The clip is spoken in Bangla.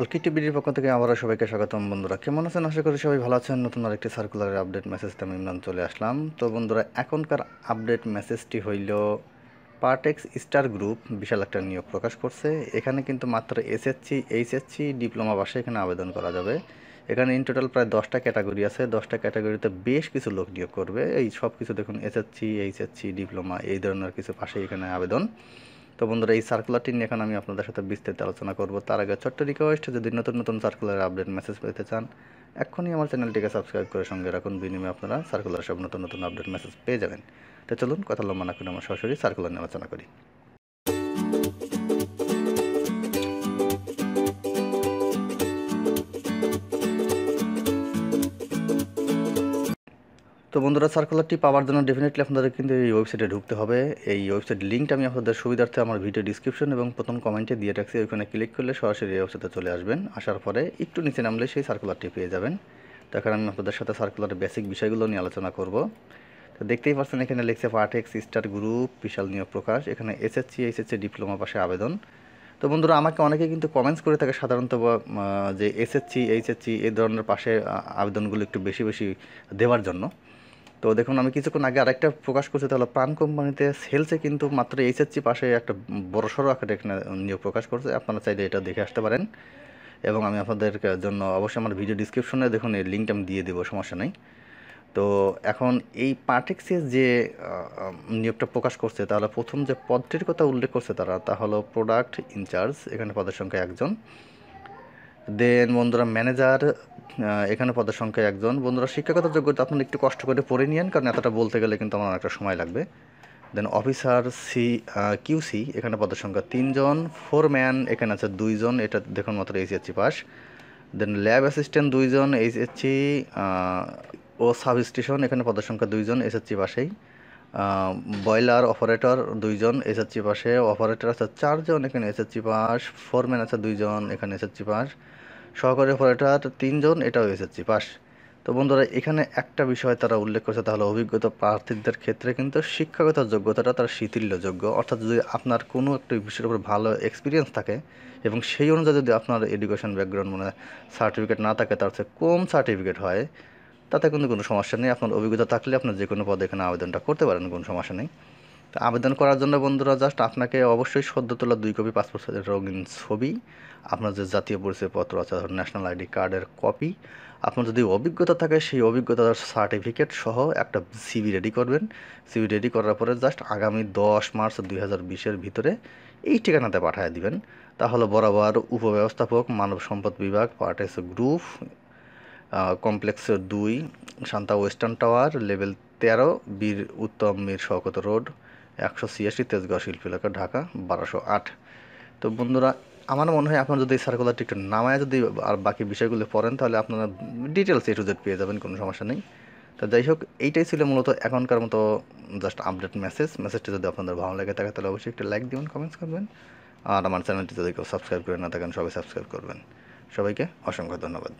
অলকিটি বিডির পক্ষ থেকে আমরা সবাইকে স্বাগতম বন্ধুরা কেমন আছেন আশা করি সবাই ভালো আছেন নতুন আরেকটি সার্কুলারের আপডেট মেসেজ তো আমি ইমরান চলে আসলাম তো বন্ধুরা এখনকার আপডেট মেসেজটি হইল পার্টেক্স স্টার গ্রুপ বিশাল একটা নিয়োগ প্রকাশ করছে এখানে কিন্তু মাত্র এসএসসি এইচএসসি ডিপ্লোমা বাসে এখানে আবেদন করা যাবে এখানে ইন টোটাল প্রায় দশটা ক্যাটাগরি আছে দশটা ক্যাটাগরিতে বেশ কিছু লোক নিয়োগ করবে এই সব কিছু দেখুন এসএসসি এইচএসসি ডিপ্লোমা এই ধরনের কিছু পাশে এখানে আবেদন তো বন্ধুরা এই সার্কুলারটি নিয়ে এখন আমি আপনাদের সাথে বিস্তারিত আলোচনা করব তার আগে ছোট্ট রিকোয়েস্ট যদি নতুন নতুন সার্কুলারের আপডেট মেসেজ পেতে চান এখনই আমার চ্যানেলটিকে সাবস্ক্রাইব করে সঙ্গে রাখুন বিনিময়ে আপনারা সার্কুলার সব নতুন নতুন আপডেট মেসেজ পেয়ে যাবেন তো চলুন কথা লম্বা না করে আমরা সরাসরি সার্কুলার নিয়ে আলোচনা করি তো বন্ধুরা সার্কুলারটি পাওয়ার জন্য ডেফিনেটলি আপনাদের কিন্তু এই ওয়েবসাইটে ঢুকতে হবে এই ওয়েবসাইট লিঙ্কটা আমি আপনাদের সুবিধার্থে আমার ভিডিও ডিসক্রিপশন এবং প্রথম কমেন্টে দিয়ে রাখছি ওইখানে ক্লিক করলে সরাসরি ওয়েবসাইটে চলে আসবেন আসার পরে একটু নিচে নামলে সেই সার্কুলারটি পেয়ে যাবেন এখন আমি আপনাদের সাথে সার্কুলারের বেসিক বিষয়গুলো নিয়ে আলোচনা করব তো দেখতেই পাচ্ছেন এখানে লিখছে পার্টেক্স স্টার গ্রুপ বিশাল নিয়োগ প্রকাশ এখানে এসএসসি এসএসসি ডিপ্লোমা পাশে আবেদন তো বন্ধুরা আমাকে অনেকে কিন্তু কমেন্টস করে থাকে সাধারণত যে এসএসসি এইচএসসি এই ধরনের পাশে আবেদনগুলো একটু বেশি বেশি দেওয়ার জন্য তো দেখুন আমি কিছুক্ষণ আগে আরেকটা প্রকাশ করছি তাহলে প্রাণ কোম্পানিতে সেলসে কিন্তু মাত্র এইচএসসি পাশে একটা বড়সড় আকারে এখানে নিয়োগ প্রকাশ করছে আপনারা চাইলে এটা দেখে আসতে পারেন এবং আমি আপনাদের জন্য অবশ্যই আমার ভিডিও ডিসক্রিপশনে দেখুন এই লিঙ্কটা আমি দিয়ে দেবো সমস্যা নেই তো এখন এই পার্টেক্সে যে নিয়োগটা প্রকাশ করছে তাহলে প্রথম যে পদটির কথা উল্লেখ করছে তারা তা হলো প্রোডাক্ট ইনচার্জ এখানে পদের সংখ্যা একজন দেন বন্ধুরা ম্যানেজার এখানে পদের সংখ্যা একজন বন্ধুরা শিক্ষাগত যোগ্যতা আপনারা একটু কষ্ট করে পড়ে নিয়েন কারণ এতটা বলতে গেলে কিন্তু আমার অনেকটা সময় লাগবে দেন অফিসার সি কিউসি এখানে পদের সংখ্যা তিনজন ফোরম্যান এখানে আছে দুইজন এটা দেখুন মাত্র এইচএসসি পাস দেন ল্যাব অ্যাসিস্ট্যান্ট দুইজন এইচএসসি ও সাব স্টেশন এখানে পদের সংখ্যা দুইজন এসএসসি পাশেই বয়লার অপারেটর দুইজন এসএসসি পাশে অপারেটর আছে চারজন এখানে এসএসসি পাস ফোরম্যান আছে দুইজন এখানে এসএসসি পাস সহকারী অপারেটর তিনজন এটাও এসএসসি পাস তো বন্ধুরা এখানে একটা বিষয় তারা উল্লেখ করেছে তাহলে অভিজ্ঞতা প্রার্থীদের ক্ষেত্রে কিন্তু শিক্ষাগত যোগ্যতাটা তার শিথিল্যযোগ্য অর্থাৎ যদি আপনার কোনো একটা বিষয়ের উপর ভালো এক্সপিরিয়েন্স থাকে এবং সেই অনুযায়ী যদি আপনার এডুকেশন ব্যাকগ্রাউন্ড মানে সার্টিফিকেট না থাকে তার চেয়ে কম সার্টিফিকেট হয় তাতে কিন্তু কোনো সমস্যা নেই আপনার অভিজ্ঞতা থাকলে আপনার যে কোনো পদে এখানে আবেদনটা করতে পারেন কোনো সমস্যা নেই আবেদন করার জন্য বন্ধুরা জাস্ট আপনাকে অবশ্যই সদ্য তোলা দুই কপি পাসপোর্ট সাইজের রঙিন ছবি আপনার যে জাতীয় পরিচয়পত্র আছে ধরুন ন্যাশনাল আইডি কার্ডের কপি আপনার যদি অভিজ্ঞতা থাকে সেই অভিজ্ঞতার সার্টিফিকেট সহ একটা সিবি রেডি করবেন সিবি রেডি করার পরে জাস্ট আগামী দশ মার্চ দুই হাজার বিশের ভিতরে এই ঠিকানাতে পাঠিয়ে দিবেন তাহলে বরাবর উপব্যবস্থাপক মানব সম্পদ বিভাগ পার্টেস গ্রুপ কমপ্লেক্সের দুই শান্তা ওয়েস্টার্ন টাওয়ার লেভেল তেরো বীর উত্তম মীর শওকত রোড একশো ছিয়াশি তেজগাঁও শিল্প এলাকা ঢাকা বারোশো আট তো বন্ধুরা আমার মনে হয় আপনারা যদি এই সার্কুলারটি একটু নামায় যদি আর বাকি বিষয়গুলো পড়েন তাহলে আপনারা ডিটেলস এ টু জেড পেয়ে যাবেন কোনো সমস্যা নেই তো যাই হোক এইটাই ছিল মূলত এখনকার মতো জাস্ট আপডেট মেসেজ মেসেজটি যদি আপনাদের ভালো লাগে থাকে তাহলে অবশ্যই একটা লাইক দিবেন কমেন্টস করবেন আর আমার চ্যানেলটি যদি কেউ সাবস্ক্রাইব করে না থাকেন সবাই সাবস্ক্রাইব করবেন সবাইকে অসংখ্য ধন্যবাদ